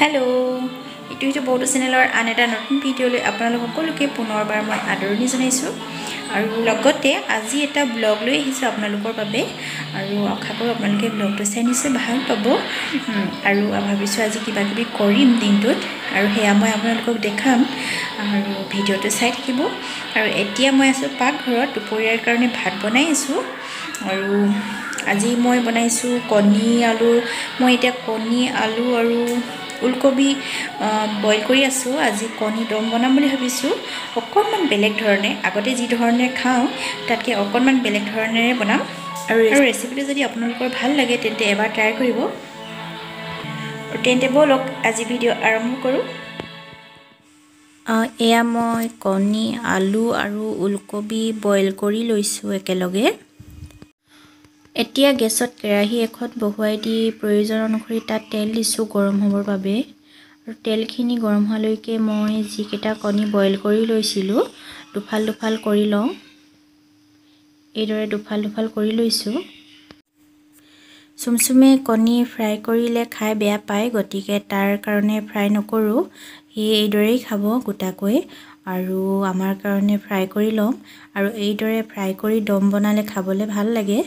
hello' এইটো হৈছে বহুতো চেনেলৰ আন এটা নতুন ভিডিঅ'লৈ আপোনালোক সকলোকে পুনৰবাৰ মই আদৰণি জনাইছোঁ আৰু লগতে আজি এটা ব্লগ লৈ আহিছোঁ আপোনালোকৰ বাবে আৰু আশা কৰোঁ আপোনালোকে ব্লগটো চাই নিশ্চয় ভাল পাব আৰু ভাবিছোঁ আজি কিবাকিবি কৰিম দিনটোত আৰু সেয়া মই আপোনালোকক দেখাম আৰু ভিডিঅ'টো চাই থাকিব আৰু এতিয়া মই আছোঁ পাকঘৰত দুপৰীয়াৰ কাৰণে ভাত বনাই আছোঁ আৰু আজি মই বনাইছোঁ কণী আলু মই এতিয়া কণী আলু আৰু ওলকবি বইল কৰি আছোঁ আজি কণী দম বনাম বুলি ভাবিছোঁ অকণমান বেলেগ ধৰণে আগতে যি ধৰণে খাওঁ তাতকৈ অকণমান বেলেগ ধৰণেৰে বনাম আৰু ৰেচিপিটো যদি আপোনালোকৰ ভাল লাগে তেন্তে এবাৰ ট্ৰাই কৰিব তেন্তে ব'লক আজি ভিডিঅ' আৰম্ভ কৰোঁ এয়া মই কণী আলু আৰু ওলকবি বইল কৰি লৈছোঁ একেলগে এতিয়া গেছত কেৰাহী এখন বহুৱাই দি প্ৰয়োজন অনুসৰি তাত তেল দিছোঁ গৰম হ'বৰ বাবে আৰু তেলখিনি গৰম হোৱালৈকে মই যিকেইটা কণী বইল কৰি লৈছিলোঁ দুফাল দুফাল কৰি লওঁ এইদৰে দুফাল দুফাল কৰি লৈছোঁ চুমচুমে কণী ফ্ৰাই কৰিলে খাই বেয়া পায় গতিকে তাৰ কাৰণে ফ্ৰাই নকৰোঁ সি এইদৰেই খাব গোটাকৈ আৰু আমাৰ কাৰণে ফ্ৰাই কৰি ল'ম আৰু এইদৰে ফ্ৰাই কৰি দম বনালে খাবলৈ ভাল লাগে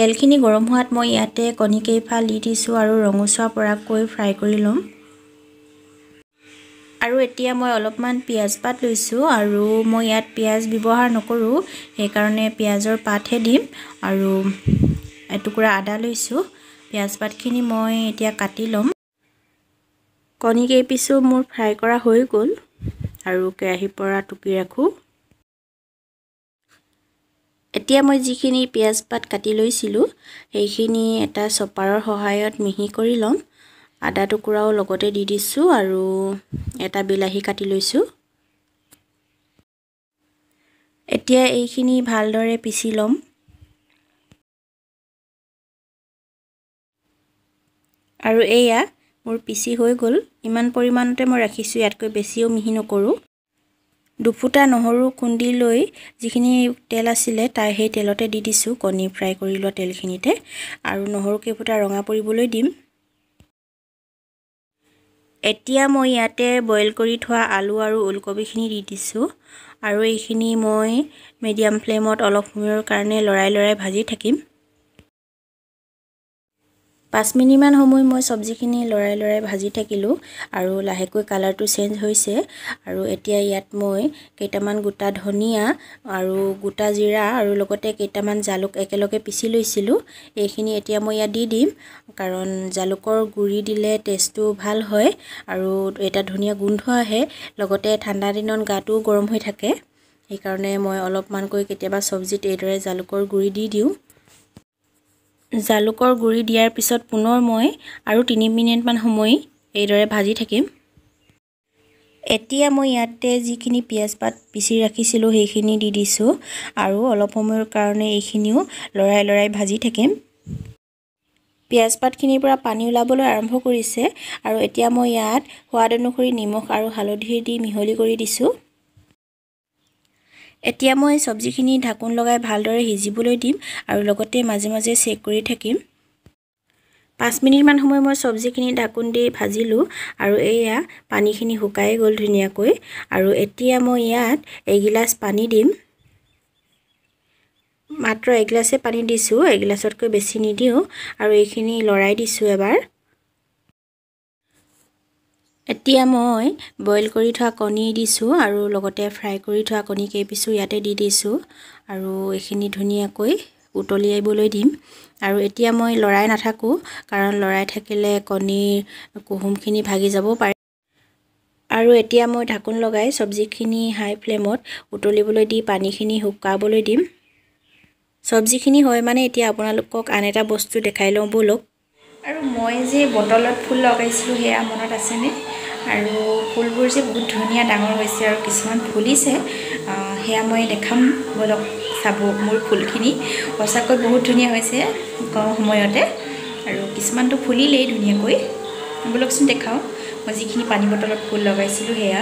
তেলখিনি গৰম হোৱাত মই ইয়াতে কণীকেইফা দি দিছোঁ আৰু ৰঙচুৱা পৰাকৈ ফ্ৰাই কৰি ল'ম আৰু এতিয়া মই অলপমান পিঁয়াজ পাত লৈছোঁ আৰু মই ইয়াত পিঁয়াজ ব্যৱহাৰ নকৰোঁ সেইকাৰণে পিঁয়াজৰ পাতহে দিম আৰু এটুকুৰা আদা লৈছোঁ পিঁয়াজ পাতখিনি মই এতিয়া কাটি ল'ম কণীকেইপিছো মোৰ ফ্ৰাই কৰা হৈ গ'ল আৰু কেৰাহীৰ পৰা টুকি ৰাখোঁ এতিয়া মই যিখিনি পিঁয়াজ পাত কাটি লৈছিলোঁ সেইখিনি এটা চপাৰৰ সহায়ত মিহি কৰি ল'ম আদা টুকুৰাও লগতে দি দিছোঁ আৰু এটা বিলাহী কাটি লৈছোঁ এতিয়া এইখিনি ভালদৰে পিচি ল'ম আৰু এয়া মোৰ পিচি হৈ গ'ল ইমান পৰিমাণতে মই ৰাখিছোঁ ইয়াতকৈ বেছিও মিহি নকৰোঁ দুফুটা নহৰু খুন্দি লৈ যিখিনি তেল আছিলে তাই সেই তেলতে দি দিছোঁ কণী ফ্ৰাই কৰি লোৱা তেলখিনিতে আৰু নহৰু কেইফুটা ৰঙা পৰিবলৈ দিম এতিয়া মই ইয়াতে বইল কৰি থোৱা আলু আৰু ওলকবিখিনি দি দিছোঁ আৰু এইখিনি মই মিডিয়াম ফ্লেমত অলপ সময়ৰ কাৰণে লৰাই লৰাই ভাজি থাকিম পাঁচ মিনিটমান সময় মই চব্জিখিনি লৰাই লৰাই ভাজি থাকিলোঁ আৰু লাহেকৈ কালাৰটো চেঞ্জ হৈছে আৰু এতিয়া ইয়াত মই কেইটামান গোটা ধনিয়া আৰু গোটা জিৰা আৰু লগতে কেইটামান জালুক একেলগে পিচি লৈছিলোঁ এইখিনি এতিয়া মই ইয়াত দি দিম কাৰণ জালুকৰ গুড়ি দিলে টেষ্টটো ভাল হয় আৰু এটা ধুনীয়া গোন্ধ আহে লগতে ঠাণ্ডা দিনত গাটোও গৰম হৈ থাকে সেইকাৰণে মই অলপমানকৈ কেতিয়াবা চব্জিত এইদৰে জালুকৰ গুড়ি দি দিওঁ জালুকৰ গুড়ি দিয়াৰ পিছত পুনৰ মই আৰু তিনি মিনিটমান সময় এইদৰে ভাজি থাকিম এতিয়া মই ইয়াতে যিখিনি পিঁয়াজ পাত পিচি ৰাখিছিলোঁ সেইখিনি দি দিছোঁ আৰু অলপ সময়ৰ কাৰণে এইখিনিও লৰাই লৰাই ভাজি থাকিম পিঁয়াজ পাতখিনিৰ পৰা পানী ওলাবলৈ আৰম্ভ কৰিছে আৰু এতিয়া মই ইয়াত সোৱাদ অনুসৰি নিমখ আৰু হালধি দি মিহলি কৰি দিছোঁ এতিয়া মই চব্জিখিনি ঢাকোন লগাই ভালদৰে সিজিবলৈ দিম আৰু লগতে মাজে মাজে চেক কৰি থাকিম পাঁচ মিনিটমান সময় মই চব্জিখিনি ঢাকোন দি ভাজিলোঁ আৰু এয়া পানীখিনি শুকাই গ'ল ধুনীয়াকৈ আৰু এতিয়া মই ইয়াত এগিলাচ পানী দিম মাত্ৰ এগিলাচেই পানী দিছোঁ এগিলাচতকৈ বেছি নিদিওঁ আৰু এইখিনি লৰাই দিছোঁ এবাৰ এতিয়া মই বইল কৰি থোৱা কণী দিছোঁ আৰু লগতে ফ্ৰাই কৰি থোৱা কণী কেইপিছো ইয়াতে দি দিছোঁ আৰু এইখিনি ধুনীয়াকৈ উতলিয়াবলৈ দিম আৰু এতিয়া মই লৰাই নাথাকোঁ কাৰণ লৰাই থাকিলে কণীৰ কুহুমখিনি ভাগি যাব পাৰে আৰু এতিয়া মই ঢাকোন লগাই চব্জিখিনি হাই ফ্লেমত উতলিবলৈ দি পানীখিনি শুকাবলৈ দিম চব্জিখিনি হয় মানে এতিয়া আপোনালোকক আন এটা বস্তু দেখাই লওঁ ব'লক আৰু মই যে বটলত ফুল লগাইছিলোঁ সেয়া মনত আছেনে আৰু ফুলবোৰ যে বহুত ধুনীয়া ডাঙৰ হৈছে আৰু কিছুমান ফুলিছে সেয়া মই দেখাম বলক চাব মোৰ ফুলখিনি সঁচাকৈ বহুত ধুনীয়া হৈছে কম সময়তে আৰু কিছুমানটো ফুলিলেই ধুনীয়াকৈ বলকচোন দেখাওঁ মই যিখিনি পানী বটলত ফুল লগাইছিলোঁ সেয়া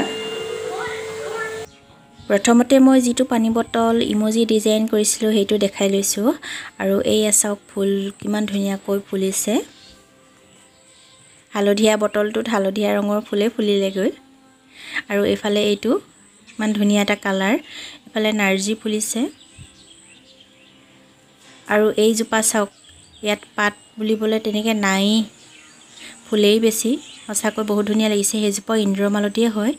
প্ৰথমতে মই যিটো পানী বটল ইমজি ডিজাইন কৰিছিলোঁ সেইটো দেখাই লৈছোঁ আৰু এইয়া চাওক ফুল কিমান ধুনীয়াকৈ ফুলিছে হালধীয়া বটলটোত হালধীয়া ৰঙৰ ফুলেই ফুলিলেগৈ আৰু এইফালে এইটো ইমান ধুনীয়া এটা কালাৰ এইফালে নাৰ্জি ফুলিছে আৰু এইজোপা চাওক ইয়াত পাত বুলিবলৈ তেনেকৈ নাই ফুলেই বেছি সঁচাকৈ বহুত ধুনীয়া লাগিছে সেইজোপা ইন্দ্ৰমালতীয়ে হয়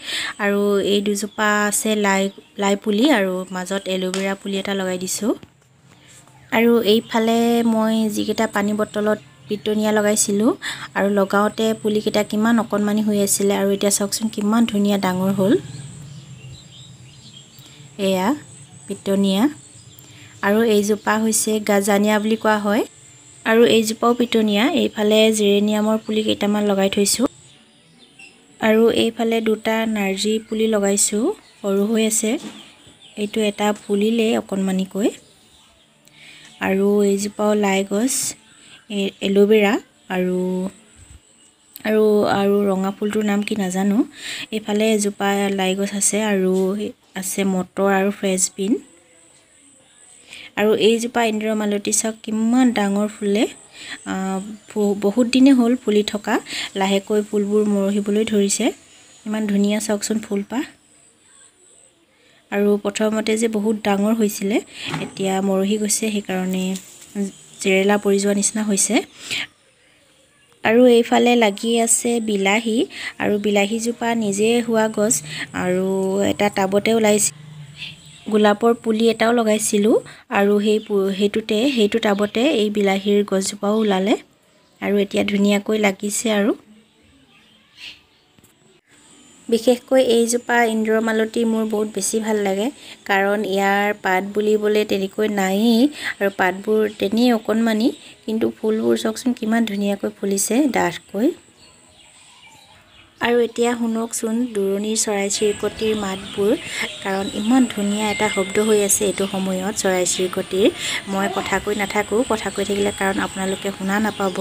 আৰু এই দুজোপা আছে লাই লাই পুলি আৰু মাজত এল'ভেৰা পুলি এটা লগাই দিছোঁ আৰু এইফালে মই যিকেইটা পানী বটলত পিটনিয়া লগাইছিলোঁ আৰু লগাওঁতে পুলিকেইটা কিমান অকণমানি হৈ আছিলে আৰু এতিয়া চাওকচোন কিমান ধুনীয়া ডাঙৰ হ'ল এয়া পিটনিয়া আৰু এইজোপা হৈছে গাজানিয়া বুলি কোৱা হয় আৰু এইজোপাও পিটনিয়া এইফালে জিৰেনিয়ামৰ পুলি কেইটামান লগাই থৈছোঁ আৰু এইফালে দুটা নাৰ্জি পুলি লগাইছোঁ সৰু হৈ আছে এইটো এটা পুলিলেই অকণমানিকৈ আৰু এইজোপাও লাই গছ এল'ভেৰা আৰু আৰু আৰু ৰঙা ফুলটোৰ নাম কি নাজানো এইফালে এজোপা লাইগছ আছে আৰু আছে মটৰ আৰু ফ্ৰেছবিন আৰু এইজোপা ইন্দ্ৰ মালতী চাওক কিমান ডাঙৰ ফুলে বহুত দিনে হ'ল ফুলি থকা লাহেকৈ ফুলবোৰ মৰহিবলৈ ধৰিছে ইমান ধুনীয়া চাওকচোন ফুলপাহ আৰু প্ৰথমতে যে বহুত ডাঙৰ হৈছিলে এতিয়া মৰহি গৈছে সেইকাৰণে জেৰেলা পৰি যোৱা নিচিনা হৈছে আৰু এইফালে লাগি আছে বিলাহী আৰু বিলাহীজোপা নিজে হোৱা গছ আৰু এটা টাবতে ওলাইছে গোলাপৰ পুলি এটাও লগাইছিলোঁ আৰু সেই সেইটোতে সেইটো টাবতে এই বিলাহীৰ গছজোপাও ওলালে আৰু এতিয়া ধুনীয়াকৈ লাগিছে আৰু বিশেষকৈ এইজোপা ইন্দ্ৰমালতী মোৰ বহুত বেছি ভাল লাগে কাৰণ ইয়াৰ পাত বুলিবলৈ তেনেকৈ নায়েই আৰু পাতবোৰ তেনেই অকণমানি কিন্তু ফুলবোৰ চাওকচোন কিমান ধুনীয়াকৈ ফুলিছে ডাঠকৈ আৰু এতিয়া শুনকচোন দূৰণিৰ চৰাই চিৰিকটিৰ মাতবোৰ কাৰণ ইমান ধুনীয়া এটা শব্দ হৈ আছে এইটো সময়ত চৰাই চিৰিকটিৰ মই কথা কৈ নাথাকোঁ কথা কৈ থাকিলে কাৰণ আপোনালোকে শুনা নাপাব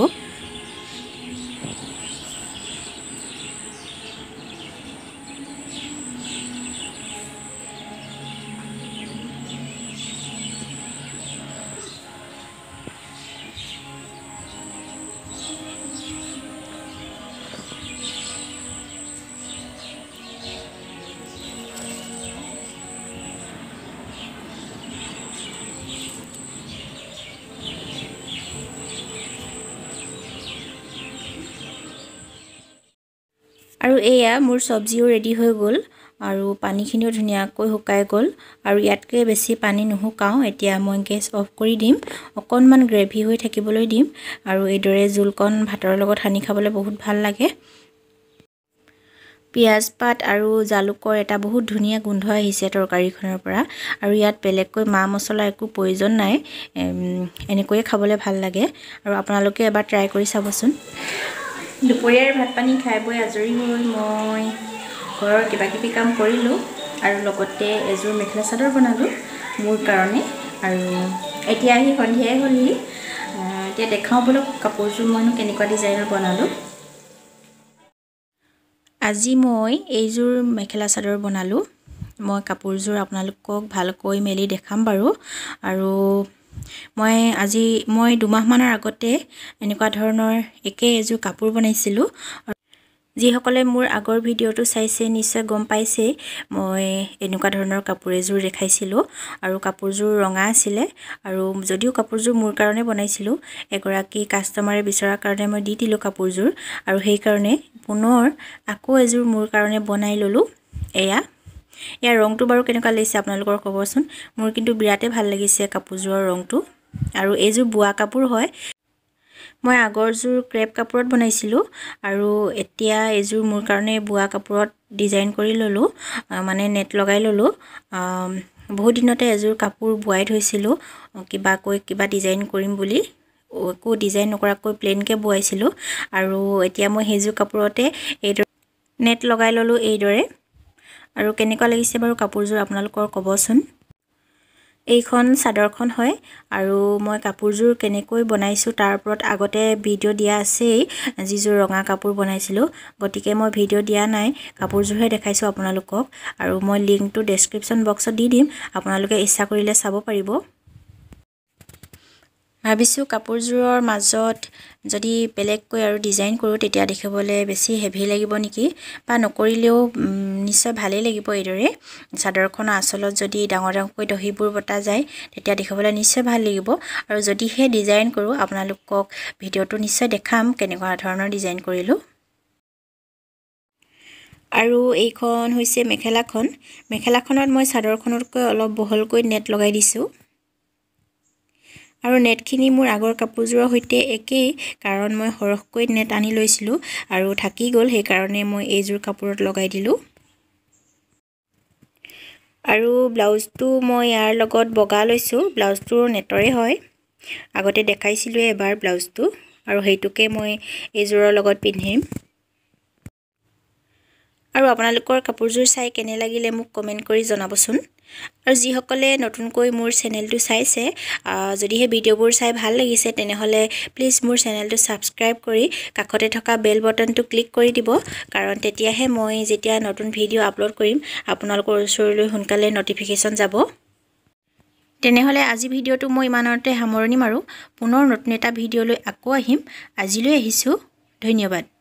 আৰু এয়া মোৰ চব্জিও ৰেডি হৈ গ'ল আৰু পানীখিনিও ধুনীয়াকৈ শুকাই গ'ল আৰু ইয়াতকৈ বেছি পানী নুশুকাওঁ এতিয়া মই গেছ অফ কৰি দিম অকণমান গ্ৰেভি হৈ থাকিবলৈ দিম আৰু এইদৰে জোলকণ ভাতৰ লগত সানি খাবলৈ বহুত ভাল লাগে পিঁয়াজ পাত আৰু জালুকৰ এটা বহুত ধুনীয়া গোন্ধ আহিছে তৰকাৰীখনৰ পৰা আৰু ইয়াত বেলেগকৈ মা মছলা একো প্ৰয়োজন নাই এনেকৈয়ে খাবলৈ ভাল লাগে আৰু আপোনালোকে এবাৰ ট্ৰাই কৰি চাবচোন দুপৰীয়াৰ ভাত পানী খাই বৈ আজৰি হৈ মই ঘৰৰ কিবা কিবি কাম কৰিলোঁ আৰু লগতে এযোৰ মেখেলা চাদৰ বনালোঁ মোৰ কাৰণে আৰু এতিয়া আহি সন্ধিয়াই হ'লহি এতিয়া দেখাওঁ বোলো কাপোৰযোৰ মইনো কেনেকুৱা ডিজাইনৰ বনালোঁ আজি মই এইযোৰ মেখেলা চাদৰ বনালোঁ মই কাপোৰযোৰ আপোনালোকক ভালকৈ মেলি দেখাম বাৰু আৰু মই আজি মই দুমাহমানৰ আগতে এনেকুৱা ধৰণৰ একে এযোৰ কাপোৰ বনাইছিলোঁ যিসকলে মোৰ আগৰ ভিডিঅ'টো চাইছে নিশ্চয় গম পাইছেই মই এনেকুৱা ধৰণৰ কাপোৰ এযোৰ দেখাইছিলোঁ আৰু কাপোৰযোৰ ৰঙা আছিলে আৰু যদিও কাপোৰযোৰ মোৰ কাৰণে বনাইছিলোঁ এগৰাকী কাষ্টমাৰে বিচৰাৰ কাৰণে মই দি দিলোঁ কাপোৰযোৰ আৰু সেইকাৰণে পুনৰ আকৌ এযোৰ মোৰ কাৰণে বনাই ল'লোঁ এয়া ইয়াৰ ৰংটো বাৰু কেনেকুৱা লাগিছে আপোনালোকৰ ক'বচোন মোৰ কিন্তু বিৰাটেই ভাল লাগিছে কাপোৰযোৰৰ ৰংটো আৰু এইযোৰ বোৱা কাপোৰ হয় মই আগৰযোৰ ক্ৰেপ কাপোৰত বনাইছিলোঁ আৰু এতিয়া এইযোৰ মোৰ কাৰণে বোৱা কাপোৰত ডিজাইন কৰি ল'লোঁ মানে নেট লগাই ল'লোঁ বহুত দিনতে এযোৰ কাপোৰ বোৱাই থৈছিলোঁ কিবাকৈ কিবা ডিজাইন কৰিম বুলি একো ডিজাইন নকৰাকৈ প্লেইনকৈ বোৱাইছিলোঁ আৰু এতিয়া মই সেইযোৰ কাপোৰতে এইদৰে নেট লগাই ল'লোঁ এইদৰে আৰু কেনেকুৱা লাগিছে বাৰু কাপোৰযোৰ আপোনালোকৰ ক'বচোন এইখন চাদৰখন হয় আৰু মই কাপোৰযোৰ কেনেকৈ বনাইছোঁ তাৰ ওপৰত আগতে ভিডিঅ' দিয়া আছেই যিযোৰ ৰঙা কাপোৰ বনাইছিলোঁ গতিকে মই ভিডিঅ' দিয়া নাই কাপোৰযোৰহে দেখাইছোঁ আপোনালোকক আৰু মই লিংকটো ডেছক্ৰিপশ্যন বক্সত দি দিম আপোনালোকে ইচ্ছা কৰিলে চাব পাৰিব ভাবিছোঁ কাপোৰযোৰৰ মাজত যদি বেলেগকৈ আৰু ডিজাইন কৰোঁ তেতিয়া দেখিবলৈ বেছি হেভি লাগিব নেকি বা নকৰিলেও নিশ্চয় ভালেই লাগিব এইদৰে চাদৰখনৰ আচলত যদি ডাঙৰ ডাঙৰকৈ দহিবোৰ বতা যায় তেতিয়া দেখিবলৈ নিশ্চয় ভাল লাগিব আৰু যদিহে ডিজাইন কৰোঁ আপোনালোকক ভিডিঅ'টো নিশ্চয় দেখাম কেনেকুৱা ধৰণৰ ডিজাইন কৰিলোঁ আৰু এইখন হৈছে মেখেলাখন মেখেলাখনত মই চাদৰখনতকৈ অলপ বহলকৈ নেট লগাই দিছোঁ আৰু নেটখিনি মোৰ আগৰ কাপোৰযোৰৰ সৈতে একেই কাৰণ মই সৰহকৈ নেট আনি লৈছিলোঁ আৰু থাকি গ'ল সেইকাৰণে মই এইযোৰ কাপোৰত লগাই দিলোঁ আৰু ব্লাউজটো মই ইয়াৰ লগত বগা লৈছোঁ ব্লাউজটো নেটৰে হয় আগতে দেখাইছিলোঁ এবাৰ ব্লাউজটো আৰু সেইটোকে মই এইযোৰৰ লগত পিন্ধিম আৰু আপোনালোকৰ কাপোৰযোৰ চাই কেনে লাগিলে মোক কমেণ্ট কৰি জনাবচোন আৰু যিসকলে নতুনকৈ মোৰ চেনেলটো চাইছে যদিহে ভিডিঅ'বোৰ চাই ভাল লাগিছে তেনেহ'লে প্লিজ মোৰ চেনেলটো ছাবস্ক্ৰাইব কৰি কাষতে থকা বেল বটনটো ক্লিক কৰি দিব কাৰণ তেতিয়াহে মই যেতিয়া নতুন ভিডিঅ' আপলোড কৰিম আপোনালোকৰ ওচৰলৈ সোনকালে ন'টিফিকেশ্যন যাব তেনেহ'লে আজি ভিডিঅ'টো মই ইমানতে সামৰণি মাৰোঁ পুনৰ নতুন এটা ভিডিঅ'লৈ আকৌ আহিম আজিলৈ আহিছোঁ ধন্যবাদ